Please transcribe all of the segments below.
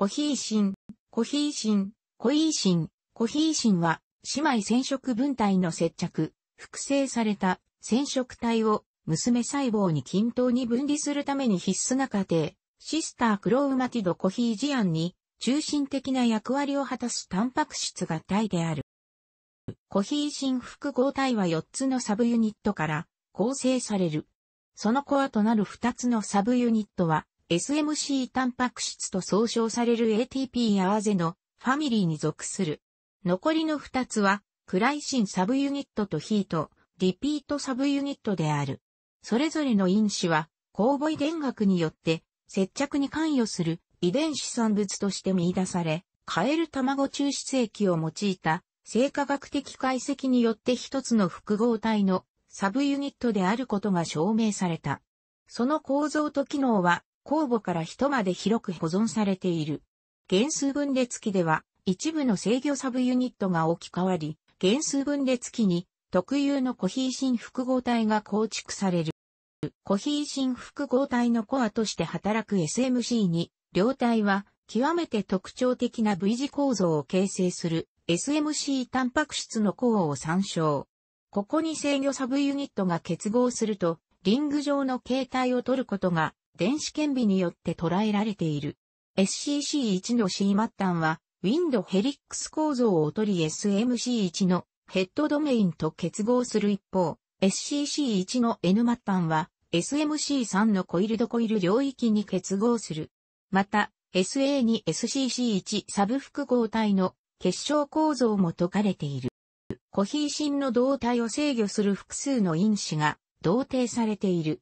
コヒーシン、コヒーシン、コイーシン、コヒーシンは、姉妹染色分体の接着、複製された染色体を娘細胞に均等に分離するために必須な過程、シスタークロウマティドコヒージアンに中心的な役割を果たすタンパク質が体である。コヒーシン複合体は4つのサブユニットから構成される。そのコアとなる2つのサブユニットは SMC タンパク質と総称される ATP やアーゼのファミリーに属する。残りの2つは、クライシンサブユニットとヒート、リピートサブユニットである。それぞれの因子は、公母遺伝学によって接着に関与する遺伝子産物として見出され、カエル卵抽出液を用いた生化学的解析によって一つの複合体のサブユニットであることが証明された。その構造と機能は酵母から人まで広く保存されている。原数分裂機では、一部の制御サブユニットが置き換わり、原数分裂機に特有のコヒーシン複合体が構築される。コヒーシン複合体のコアとして働く SMC に、両体は極めて特徴的な V 字構造を形成する SMC タンパク質のコアを参照。ここに制御サブユニットが結合すると、リング状の形態を取ることが電子顕微によって捉えられている。SCC1 の C 末端は、ウィンドヘリックス構造を取り SMC1 のヘッドドメインと結合する一方、SCC1 の N 末端は、SMC3 のコイルドコイル領域に結合する。また、SA2、SCC1 サブ複合体の結晶構造も解かれている。コヒーシンの動体を制御する複数の因子が同定されている。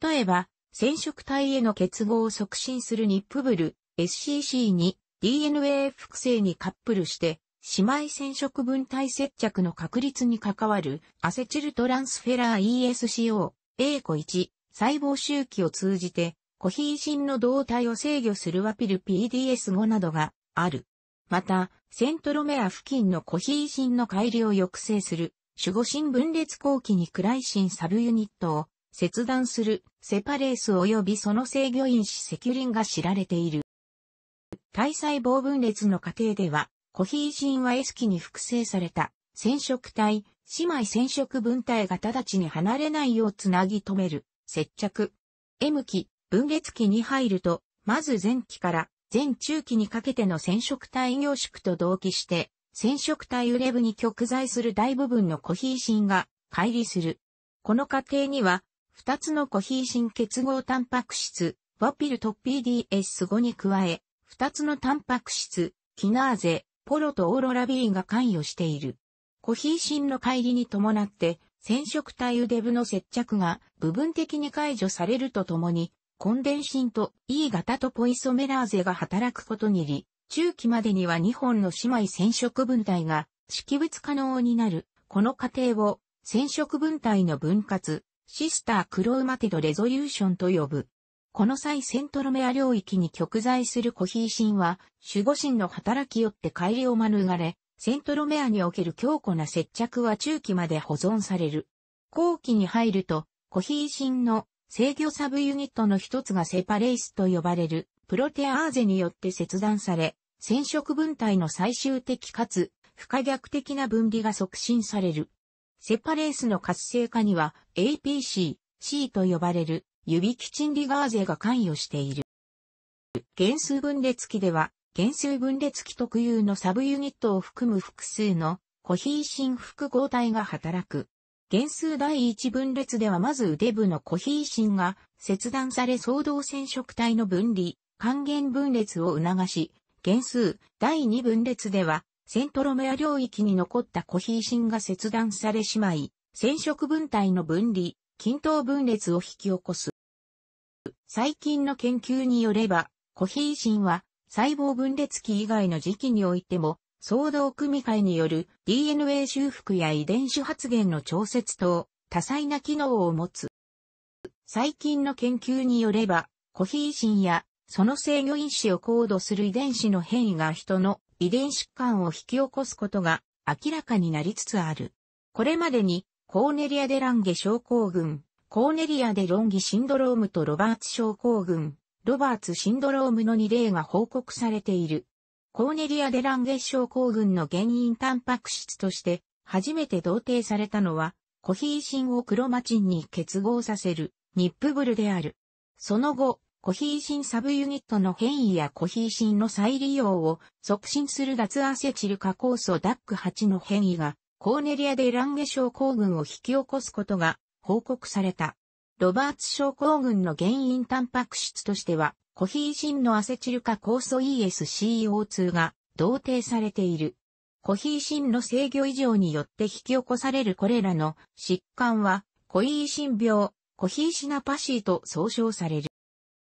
例えば、染色体への結合を促進するニップブル SCC に DNA 複製にカップルして、姉妹染色分体接着の確率に関わるアセチルトランスフェラー ESCO、A 個1、細胞周期を通じて、コヒーシンの動態を制御するワピル PDS5 などがある。また、セントロメア付近のコヒーシンの改良を抑制する、守護神分裂後期にクライシンサブユニットを切断するセパレース及びその制御因子セキュリンが知られている。体細胞分裂の過程では、コヒージンは S 期に複製された染色体、姉妹染色分体が直ちに離れないようつなぎ止める接着。M 期、分裂期に入ると、まず前期から前中期にかけての染色体凝縮と同期して、染色体ウレブに極在する大部分のコヒーシンが乖離する。この過程には二つのコヒーシン結合タンパク質、ワピルと PDS5 に加え、二つのタンパク質、キナーゼ、ポロとオーロラ B が関与している。コヒーシンの乖離に伴って、染色体ウデブの接着が部分的に解除されるとともに、コンデンシンと E 型とポイソメラーゼが働くことにより、中期までには2本の姉妹染色分体が識別可能になる。この過程を染色分体の分割、シスタークローマテドレゾリューションと呼ぶ。この際セントロメア領域に極在するコヒーンは、守護神の働きよって帰りを免れ、セントロメアにおける強固な接着は中期まで保存される。後期に入ると、コヒーンの制御サブユニットの一つがセパレイスと呼ばれるプロテアーゼによって切断され、染色分体の最終的かつ不可逆的な分離が促進される。セパレースの活性化には APC、C と呼ばれる指キチンリガーゼが関与している。減数分裂機では、減数分裂機特有のサブユニットを含む複数のコヒーシン複合体が働く。減数第一分裂ではまず腕部のコヒーシンが切断され相動染色体の分離、還元分裂を促し、減数第二分裂ではセントロメア領域に残ったコヒー芯が切断されしまい、染色分体の分離、均等分裂を引き起こす。最近の研究によれば、コヒー芯は細胞分裂期以外の時期においても、相同組み換えによる DNA 修復や遺伝子発現の調節等、多彩な機能を持つ。最近の研究によれば、コヒー芯やその制御因子をコードする遺伝子の変異が人の遺伝疾患を引き起こすことが明らかになりつつある。これまでに、コーネリア・デ・ランゲ症候群、コーネリア・デ・ロンギシンドロームとロバーツ症候群、ロバーツシンドロームの2例が報告されている。コーネリア・デ・ランゲ症候群の原因タンパク質として、初めて同定されたのは、コヒーシンをクロマチンに結合させる、ニップブルである。その後、コヒーシンサブユニットの変異やコヒーシンの再利用を促進する脱アセチル化酵素ダック8の変異がコーネリアでランゲ症候群を引き起こすことが報告された。ロバーツ症候群の原因タンパク質としては、コヒーシンのアセチル化酵素 ESCO2 が同定されている。コヒーシンの制御異常によって引き起こされるこれらの疾患は、コイーシン病、コヒーシナパシーと総称される。